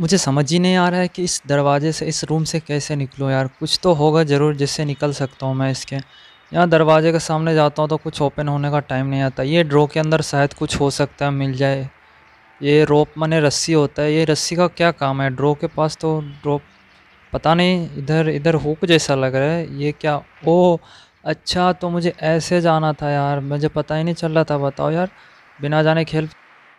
मुझे समझ ही नहीं आ रहा है कि इस दरवाजे से इस रूम से कैसे निकलूँ यार कुछ तो होगा ज़रूर जिससे निकल सकता हूँ मैं इसके यहाँ दरवाजे के सामने जाता हूँ तो कुछ ओपन होने का टाइम नहीं आता ये ड्रो के अंदर शायद कुछ हो सकता है मिल जाए ये रोप मैंने रस्सी होता है ये रस्सी का क्या काम है ड्रो के पास तो ड्रोप पता नहीं इधर इधर हुक जैसा लग रहा है ये क्या ओ अच्छा तो मुझे ऐसे जाना था यार मुझे पता ही नहीं चल रहा था बताओ यार बिना जाने खेल